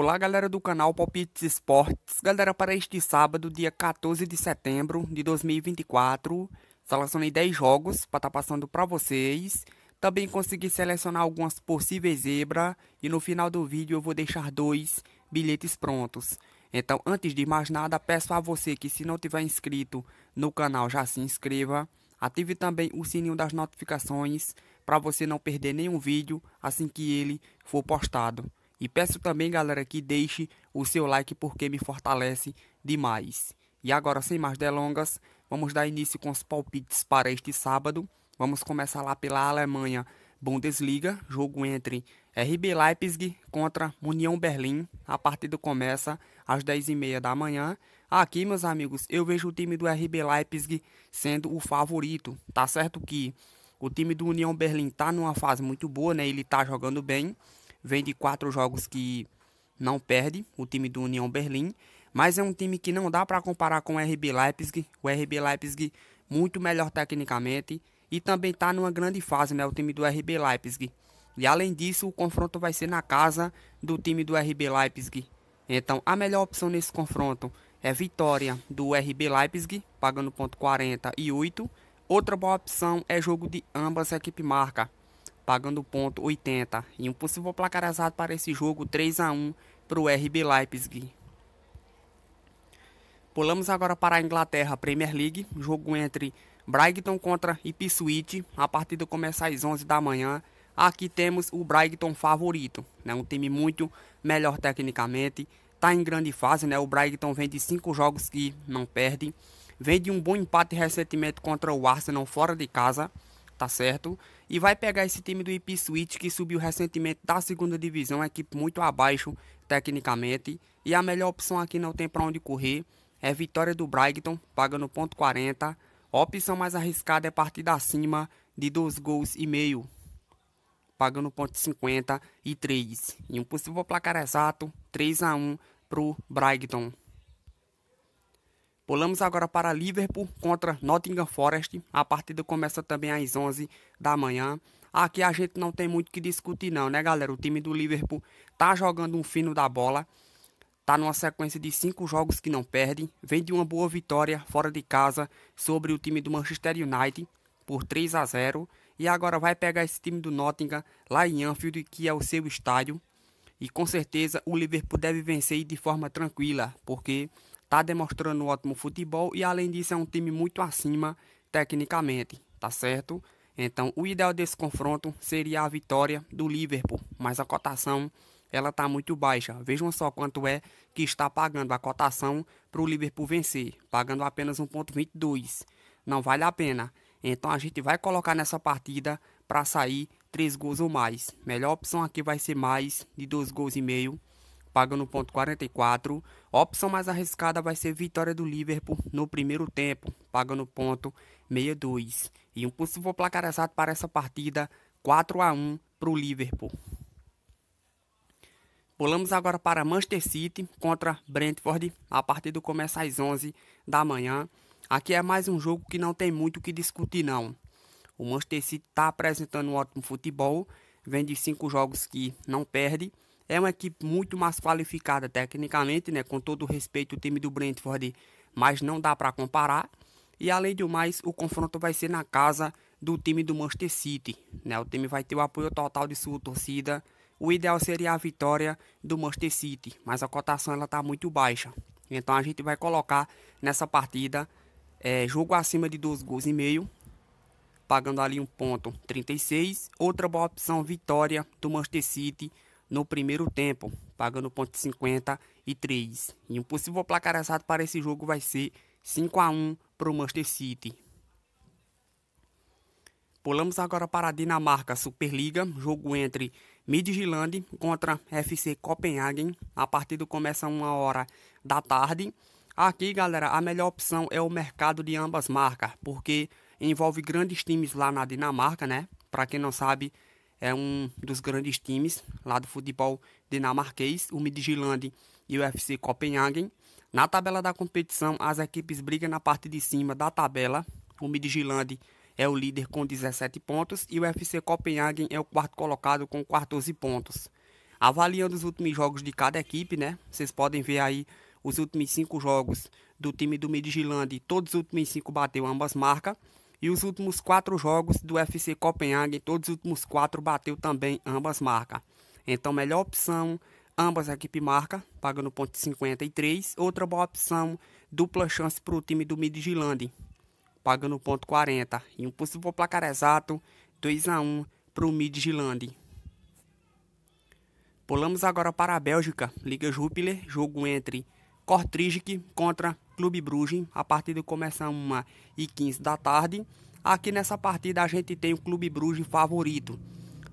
Olá galera do canal Palpites Esportes, galera para este sábado, dia 14 de setembro de 2024, selecionei 10 jogos para estar tá passando para vocês, também consegui selecionar algumas possíveis zebra e no final do vídeo eu vou deixar dois bilhetes prontos. Então antes de mais nada peço a você que se não tiver inscrito no canal já se inscreva, ative também o sininho das notificações para você não perder nenhum vídeo assim que ele for postado. E peço também, galera, que deixe o seu like porque me fortalece demais. E agora, sem mais delongas, vamos dar início com os palpites para este sábado. Vamos começar lá pela Alemanha Bundesliga, jogo entre RB Leipzig contra União Berlim. A partida começa às 10h30 da manhã. Aqui, meus amigos, eu vejo o time do RB Leipzig sendo o favorito. Tá certo que o time do União Berlim tá numa fase muito boa, né? Ele tá jogando bem vem de quatro jogos que não perde, o time do União Berlim, mas é um time que não dá para comparar com o RB Leipzig, o RB Leipzig muito melhor tecnicamente e também está numa grande fase, né, o time do RB Leipzig. E além disso, o confronto vai ser na casa do time do RB Leipzig. Então, a melhor opção nesse confronto é vitória do RB Leipzig, pagando ponto 40 e Outra boa opção é jogo de ambas equipes marca, pagando ponto 80 e um possível placar azado para esse jogo 3 a 1 para o RB Leipzig. Pulamos agora para a Inglaterra Premier League, jogo entre Brighton contra Ipswich, a partida começa às 11 da manhã. Aqui temos o Brighton favorito, né? um time muito melhor tecnicamente, está em grande fase, né? o Brighton vem de 5 jogos que não perde, vem de um bom empate recentemente contra o Arsenal fora de casa, tá certo? E vai pegar esse time do Ipswich que subiu recentemente da segunda divisão, equipe muito abaixo tecnicamente. E a melhor opção aqui não tem para onde correr, é vitória do Brighton, pagando ponto 40. A opção mais arriscada é partir da cima de dois gols e meio, pagando ponto 50 e 3. E um possível placar exato, 3 a 1 pro Brighton. Pulamos agora para Liverpool contra Nottingham Forest. A partida começa também às 11 da manhã. Aqui a gente não tem muito que discutir não, né, galera? O time do Liverpool tá jogando um fino da bola. Tá numa sequência de cinco jogos que não perde. Vem de uma boa vitória fora de casa sobre o time do Manchester United por 3 a 0 e agora vai pegar esse time do Nottingham lá em Anfield, que é o seu estádio. E com certeza o Liverpool deve vencer de forma tranquila, porque Tá demonstrando um ótimo futebol e além disso é um time muito acima tecnicamente, tá certo? Então, o ideal desse confronto seria a vitória do Liverpool, mas a cotação ela tá muito baixa. Vejam só quanto é que está pagando a cotação para o Liverpool vencer, pagando apenas 1.22. Não vale a pena. Então a gente vai colocar nessa partida para sair 3 gols ou mais. Melhor opção aqui vai ser mais de 2 gols e meio paga no ponto 44. A opção mais arriscada vai ser vitória do Liverpool no primeiro tempo, paga no ponto 62. E um possível placar exato para essa partida, 4 a 1 para o Liverpool. Pulamos agora para Manchester City contra Brentford. A partida começa às 11 da manhã. Aqui é mais um jogo que não tem muito o que discutir não. O Manchester City está apresentando um ótimo futebol, vem de cinco jogos que não perde é uma equipe muito mais qualificada tecnicamente, né? Com todo o respeito o time do Brentford, mas não dá para comparar. E além do mais, o confronto vai ser na casa do time do Manchester City, né? O time vai ter o apoio total de sua torcida. O ideal seria a vitória do Manchester City, mas a cotação ela tá muito baixa. Então a gente vai colocar nessa partida é, jogo acima de 2 gols e meio, pagando ali um ponto 36. Outra boa opção, vitória do Manchester City no primeiro tempo, pagando ponto 53. E um possível placar assado para esse jogo vai ser 5 a 1 para o Manchester City. Pulamos agora para a Dinamarca Superliga, jogo entre Midtjylland contra FC Copenhagen. A partida começa uma hora da tarde. Aqui, galera, a melhor opção é o mercado de ambas marcas, porque envolve grandes times lá na Dinamarca, né? Para quem não sabe, é um dos grandes times lá do futebol dinamarquês, o Midtjylland e o FC Copenhagen. Na tabela da competição, as equipes brigam na parte de cima da tabela. O Midtjylland é o líder com 17 pontos e o FC Copenhagen é o quarto colocado com 14 pontos. Avaliando os últimos jogos de cada equipe, né? Vocês podem ver aí os últimos cinco jogos do time do Midtjylland, todos os últimos cinco bateu ambas marcas. E os últimos quatro jogos do FC Copenhague, todos os últimos quatro bateu também ambas marcas. Então, melhor opção, ambas equipes marca, pagando ponto 53. Outra boa opção, dupla chance para o time do Midtjylland, pagando ponto 40. E um possível placar exato, 2 a 1 para o Midtjylland. Pulamos agora para a Bélgica, Liga Jupiler, jogo entre Kortrijk contra Clube Bruges, a partida começa 1h15 da tarde. Aqui nessa partida a gente tem o Clube Bruges favorito.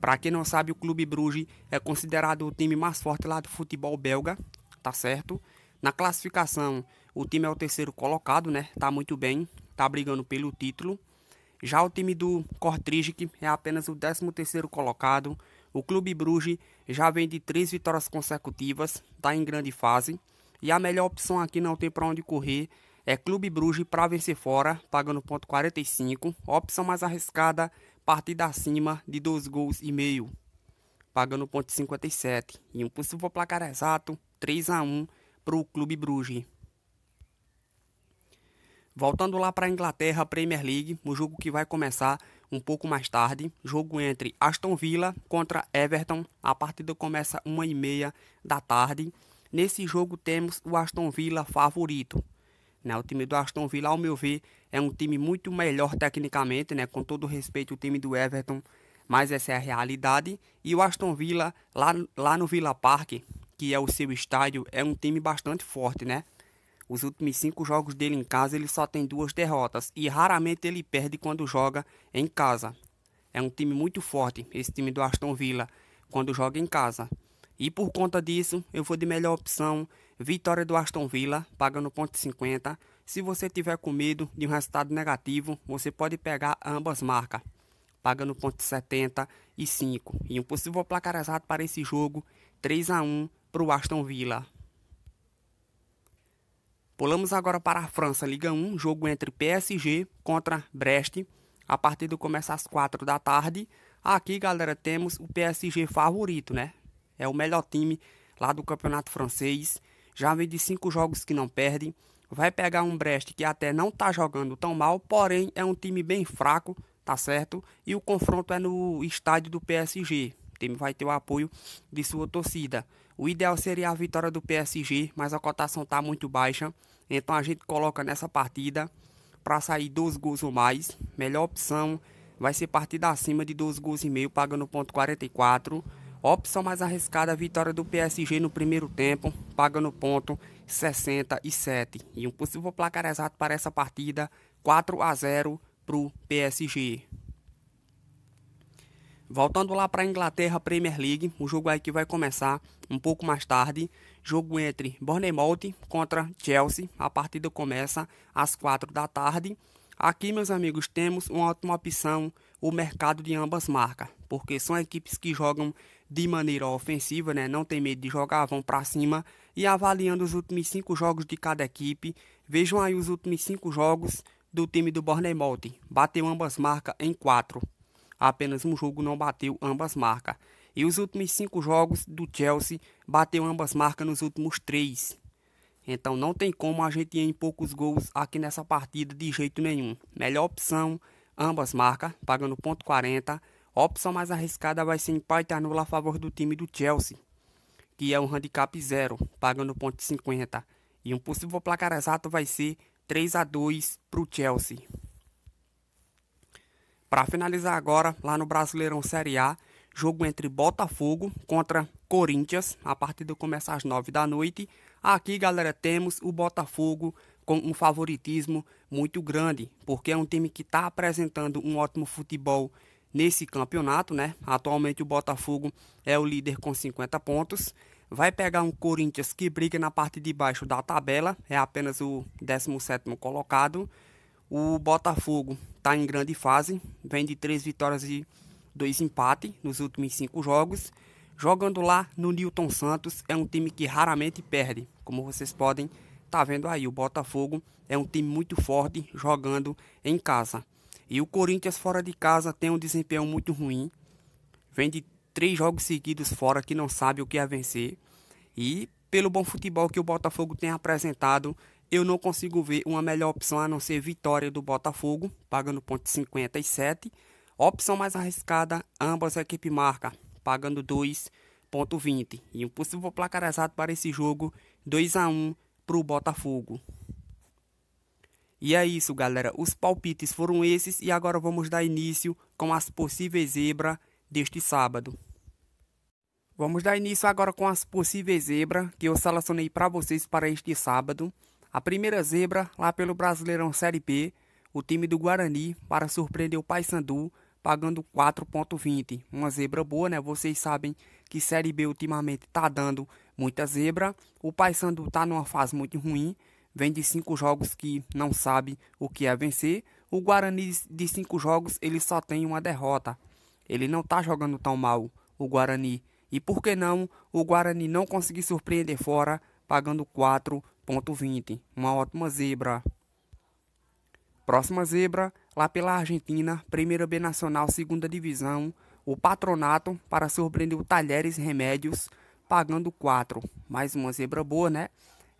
Para quem não sabe, o Clube Bruges é considerado o time mais forte lá do futebol belga, tá certo? Na classificação, o time é o terceiro colocado, né? Tá muito bem, tá brigando pelo título. Já o time do Kortrijk é apenas o 13 terceiro colocado. O Clube Bruges já vem de três vitórias consecutivas, está em grande fase. E a melhor opção aqui não tem para onde correr é Clube Bruges para vencer fora, pagando ponto 45. Opção mais arriscada, partida acima de 2 gols e meio, pagando ponto 57. E um possível placar exato, 3 a 1 para o Clube Bruges. Voltando lá para a Inglaterra, Premier League, o jogo que vai começar um pouco mais tarde, jogo entre Aston Villa contra Everton. A partida começa 1h30 da tarde. Nesse jogo temos o Aston Villa favorito. Né? O time do Aston Villa, ao meu ver, é um time muito melhor tecnicamente, né? com todo respeito o time do Everton, mas essa é a realidade. E o Aston Villa, lá, lá no Villa Park, que é o seu estádio, é um time bastante forte, né? Os últimos cinco jogos dele em casa, ele só tem duas derrotas e raramente ele perde quando joga em casa. É um time muito forte, esse time do Aston Villa, quando joga em casa. E por conta disso, eu vou de melhor opção, vitória do Aston Villa, pagando 50. Se você tiver com medo de um resultado negativo, você pode pegar ambas marcas, pagando 0,70 e 5. E um possível placar exato para esse jogo, 3 a 1 para o Aston Villa. Pulamos agora para a França, Liga 1, jogo entre PSG contra Brest. A partida começa às 4 da tarde. Aqui, galera, temos o PSG favorito, né? é o melhor time lá do campeonato francês. Já vem de cinco jogos que não perde. Vai pegar um Brest que até não está jogando tão mal, porém é um time bem fraco, tá certo? E o confronto é no estádio do PSG. O time vai ter o apoio de sua torcida. O ideal seria a vitória do PSG, mas a cotação tá muito baixa. Então a gente coloca nessa partida para sair dois gols ou mais. Melhor opção vai ser partida acima de 12 gols e meio, pagando ponto 44. Opção mais arriscada, a vitória do PSG no primeiro tempo, paga no ponto 67. E um possível placar exato para essa partida, 4 a 0 para o PSG. Voltando lá para a Inglaterra Premier League, o jogo aí que vai começar um pouco mais tarde. Jogo entre Bournemouth contra Chelsea. A partida começa às 4 da tarde. Aqui, meus amigos, temos uma ótima opção, o mercado de ambas marcas, porque são equipes que jogam de maneira ofensiva, né? Não tem medo de jogar, vão para cima. E avaliando os últimos cinco jogos de cada equipe, vejam aí os últimos cinco jogos do time do Bournemouth. Bateu ambas marcas em quatro. Apenas um jogo não bateu ambas marcas. E os últimos cinco jogos do Chelsea bateu ambas marcas nos últimos três. Então não tem como a gente ir em poucos gols aqui nessa partida de jeito nenhum. Melhor opção, ambas marcas, pagando ponto 40 a opção mais arriscada vai ser empate anula a favor do time do Chelsea, que é um handicap zero, pagando 50. E um possível placar exato vai ser 3 a 2 para o Chelsea. Para finalizar agora, lá no Brasileirão Série A, jogo entre Botafogo contra Corinthians. A partida começa às 9 da noite. Aqui, galera, temos o Botafogo com um favoritismo muito grande, porque é um time que está apresentando um ótimo futebol nesse campeonato, né? Atualmente o Botafogo é o líder com 50 pontos. Vai pegar um Corinthians que briga na parte de baixo da tabela, é apenas o 17 colocado. O Botafogo está em grande fase, vem de três vitórias e dois empates nos últimos cinco jogos. Jogando lá no Newton Santos, é um time que raramente perde, como vocês podem estar tá vendo aí. O Botafogo é um time muito forte jogando em casa. E o Corinthians fora de casa tem um desempenho muito ruim. Vem de três jogos seguidos fora que não sabe o que é vencer. E pelo bom futebol que o Botafogo tem apresentado, eu não consigo ver uma melhor opção a não ser vitória do Botafogo, pagando ponto 57. Opção mais arriscada, ambas a equipe marca, pagando 2.20. E um possível placar exato para esse jogo, 2 a 1 para o Botafogo. E é isso, galera. Os palpites foram esses e agora vamos dar início com as possíveis zebras deste sábado. Vamos dar início agora com as possíveis zebras que eu selecionei para vocês para este sábado. A primeira zebra, lá pelo Brasileirão Série B, o time do Guarani para surpreender o Paysandu pagando 4.20. Uma zebra boa, né? Vocês sabem que Série B ultimamente está dando muita zebra. O Paysandu está numa fase muito ruim vem de cinco jogos que não sabe o que é vencer. O Guarani de cinco jogos ele só tem uma derrota. Ele não está jogando tão mal o Guarani. E por que não o Guarani não conseguir surpreender fora pagando 4.20? Uma ótima zebra. Próxima zebra, lá pela Argentina, primeira B Nacional, segunda divisão, o Patronato para surpreender o Talheres Remédios pagando 4. Mais uma zebra boa, né?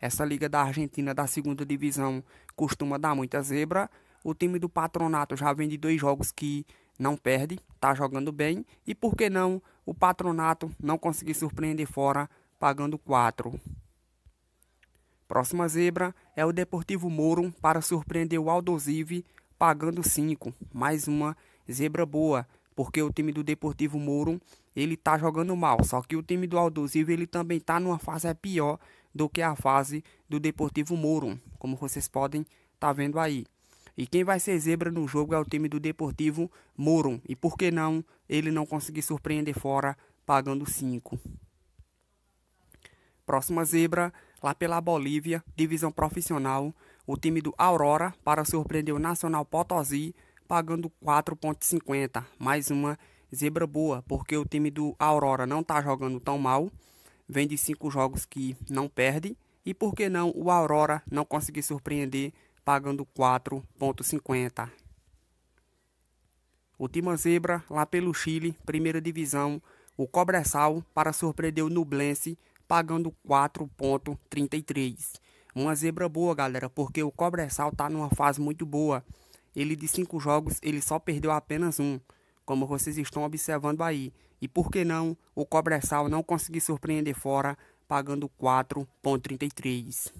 Essa liga da Argentina da segunda divisão costuma dar muita zebra. O time do Patronato já vem de dois jogos que não perde, tá jogando bem. E por que não o Patronato não conseguir surpreender fora pagando 4? Próxima zebra é o Deportivo Moro para surpreender o Aldozive pagando 5. Mais uma zebra boa, porque o time do Deportivo Moro ele tá jogando mal, só que o time do Aldozive ele também tá numa fase é pior do que a fase do Deportivo Moro, como vocês podem estar tá vendo aí. E quem vai ser zebra no jogo é o time do Deportivo Moro. E por que não ele não conseguir surpreender fora pagando 5? Próxima zebra, lá pela Bolívia, divisão profissional, o time do Aurora para surpreender o Nacional Potosí pagando 4.50. Mais uma zebra boa, porque o time do Aurora não está jogando tão mal vem de cinco jogos que não perde. E por que não o Aurora não conseguir surpreender pagando 4,50? O Tima Zebra, lá pelo Chile, primeira divisão. O Cobressal para surpreender o Nublense, pagando 4,33. Uma zebra boa, galera, porque o Cobressal está numa fase muito boa. Ele de cinco jogos, ele só perdeu apenas um, como vocês estão observando aí. E por que não o sal não conseguir surpreender fora pagando 4,33?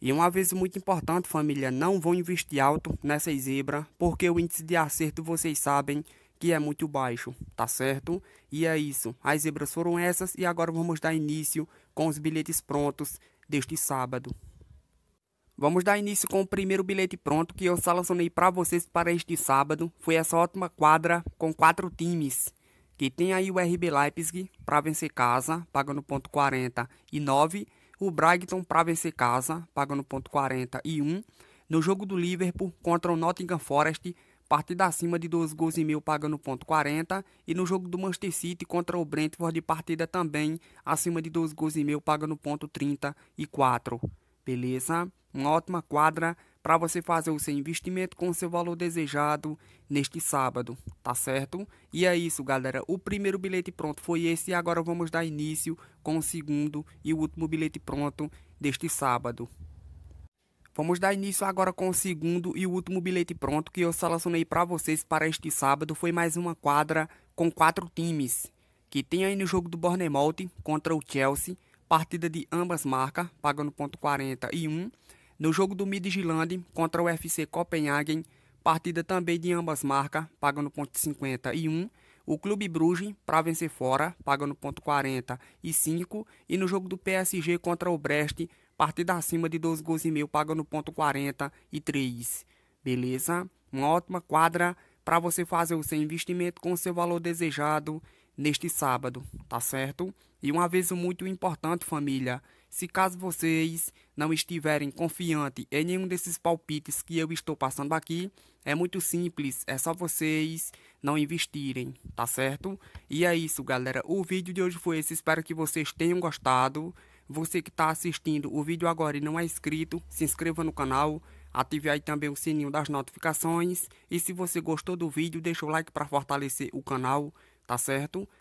E um aviso muito importante, família, não vão investir alto nessa zebra, porque o índice de acerto vocês sabem que é muito baixo, tá certo? E é isso. As zebras foram essas e agora vamos dar início com os bilhetes prontos deste sábado. Vamos dar início com o primeiro bilhete pronto que eu selecionei para vocês para este sábado. Foi essa ótima quadra com quatro times. Que tem aí o RB Leipzig para vencer casa, pagando ponto 40 e 9. O Brighton para vencer casa, pagando ponto 40 e 1. No jogo do Liverpool contra o Nottingham Forest, partida acima de 12 gols e meio, pagando ponto 40. E no jogo do Manchester City contra o Brentford, partida também acima de 12 gols e meio, pagando ponto 34. Beleza? Uma ótima quadra para você fazer o seu investimento com o seu valor desejado neste sábado, tá certo? E é isso, galera. O primeiro bilhete pronto foi esse e agora vamos dar início com o segundo e o último bilhete pronto deste sábado. Vamos dar início agora com o segundo e o último bilhete pronto que eu selecionei para vocês para este sábado. Foi mais uma quadra com quatro times que tem aí no jogo do Bornemote contra o Chelsea partida de ambas marcas, pagando ponto 40 e 1. No jogo do Midtjylland contra o FC Copenhagen, partida também de ambas marcas, pagando ponto 50 e 1. O Clube Bruges, para vencer fora, pagando ponto 40 e 5. E no jogo do PSG contra o Brest, partida acima de 12 gols e meio, pagando ponto 40 e 3. Beleza? Uma ótima quadra para você fazer o seu investimento com o seu valor desejado neste sábado, tá certo? E um aviso muito importante, família: se caso vocês não estiverem confiante em nenhum desses palpites que eu estou passando aqui, é muito simples, é só vocês não investirem, tá certo? E é isso, galera. O vídeo de hoje foi esse. Espero que vocês tenham gostado. Você que está assistindo o vídeo agora e não é inscrito, se inscreva no canal. Ative aí também o sininho das notificações. E se você gostou do vídeo, deixa o like para fortalecer o canal, tá certo?